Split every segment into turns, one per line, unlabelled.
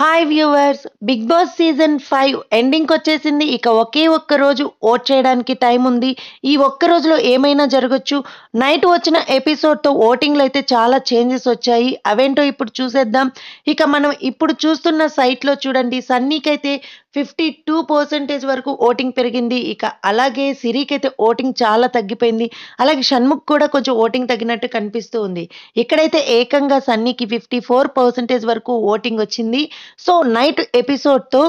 hi viewers Bigg Boss season five ఎండింగ్కి వచ్చేసింది ఇక ఒకే ఒక్క రోజు ఓట్ చేయడానికి టైం ఉంది ఈ ఒక్క రోజులో ఏమైనా జరగచ్చు నైట్ వచ్చిన ఎపిసోడ్తో ఓటింగ్లు అయితే చాలా చేంజెస్ వచ్చాయి అవేంటో ఇప్పుడు చూసేద్దాం ఇక మనం ఇప్పుడు చూస్తున్న సైట్లో చూడండి సన్నీకి అయితే ఫిఫ్టీ టూ పర్సెంటేజ్ వరకు ఓటింగ్ పెరిగింది ఇక అలాగే సిరికి అయితే ఓటింగ్ చాలా తగ్గిపోయింది అలాగే షణ్ముఖ్ కూడా కొంచెం ఓటింగ్ తగ్గినట్టు కనిపిస్తూ ఉంది ఇక్కడైతే ఏకంగా సన్నీకి ఫిఫ్టీ ఫోర్ పర్సెంటేజ్ వరకు ఓటింగ్ వచ్చింది సో నైట్ ఎపిసోడ్తో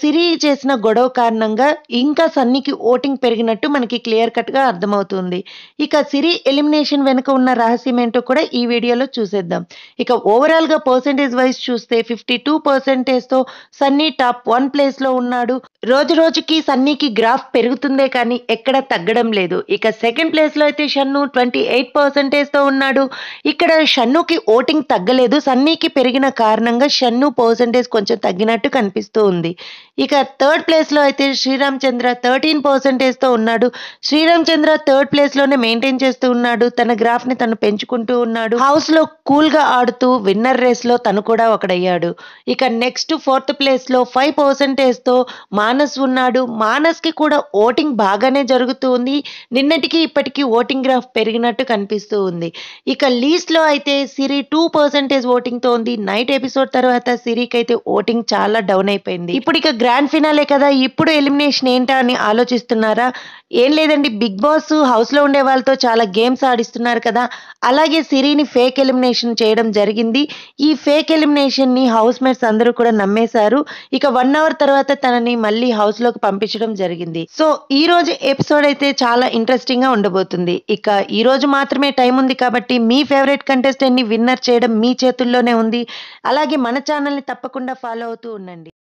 సిరి చేసిన గొడవ కారణంగా ఇంకా సన్నీకి ఓటింగ్ పెరిగినట్టు మనకి క్లియర్ కట్గా అర్థమవుతుంది ఇక సిరి ఎలిమినేషన్ వెనుక ఉన్న రహస్యం ఏంటో కూడా ఈ వీడియోలో చూసేద్దాం ఇక ఓవరాల్గా పర్సంటేజ్ వైజ్ చూస్తే ఫిఫ్టీ టూ పర్సెంటేజ్తో సన్నీ టాప్ వన్ ప్లేస్లో ఉన్నాడు రోజు రోజుకి సన్నీకి గ్రాఫ్ పెరుగుతుందే కానీ ఎక్కడ తగ్గడం లేదు ఇక సెకండ్ ప్లేస్లో అయితే షన్ను ట్వంటీ ఎయిట్ తో ఉన్నాడు ఇక్కడ షన్నుకి ఓటింగ్ తగ్గలేదు సన్నీకి పెరిగిన కారణంగా షన్ను పర్సెంటేజ్ కొంచెం తగ్గినట్టు కనిపిస్తూ ఉంది ఇక థర్డ్ ప్లేస్లో అయితే శ్రీరామ్ చంద్ర థర్టీన్ తో ఉన్నాడు శ్రీరామ్ చంద్ర థర్డ్ ప్లేస్లోనే మెయింటైన్ చేస్తూ ఉన్నాడు తన గ్రాఫ్ని తను పెంచుకుంటూ ఉన్నాడు హౌస్లో కూల్గా ఆడుతూ విన్నర్ రేస్లో తను కూడా ఒకడయ్యాడు ఇక నెక్స్ట్ ఫోర్త్ ప్లేస్లో ఫైవ్ తో మా మానస్ ఉన్నాడు మానస్కి కూడా ఓటింగ్ బాగానే జరుగుతూ ఉంది నిన్నటికి ఇప్పటికీ ఓటింగ్ గ్రాఫ్ పెరిగినట్టు కనిపిస్తూ ఉంది ఇక లీస్ట్లో అయితే సిరి టూ పర్సెంటేజ్ ఓటింగ్తో ఉంది నైట్ ఎపిసోడ్ తర్వాత సిరికి అయితే ఓటింగ్ చాలా డౌన్ అయిపోయింది ఇప్పుడు ఇక గ్రాండ్ ఫినాలే కదా ఇప్పుడు ఎలిమినేషన్ ఏంటా అని ఆలోచిస్తున్నారా ఏం లేదండి బిగ్ బాస్ హౌస్లో ఉండే వాళ్ళతో చాలా గేమ్స్ ఆడిస్తున్నారు కదా అలాగే సిరిని ఫేక్ ఎలిమినేషన్ చేయడం జరిగింది ఈ ఫేక్ ఎలిమినేషన్ని హౌస్ మేట్స్ అందరూ కూడా నమ్మేశారు ఇక వన్ అవర్ తర్వాత తనని మళ్ళీ మళ్ళీ హౌస్ లోకి పంపించడం జరిగింది సో ఈ రోజు ఎపిసోడ్ అయితే చాలా ఇంట్రెస్టింగ్ గా ఉండబోతుంది ఇక ఈ రోజు మాత్రమే టైం ఉంది కాబట్టి మీ ఫేవరెట్ కంటెస్టెంట్ ని విన్నర్ చేయడం మీ చేతుల్లోనే ఉంది అలాగే మన ఛానల్ ని తప్పకుండా ఫాలో అవుతూ ఉండండి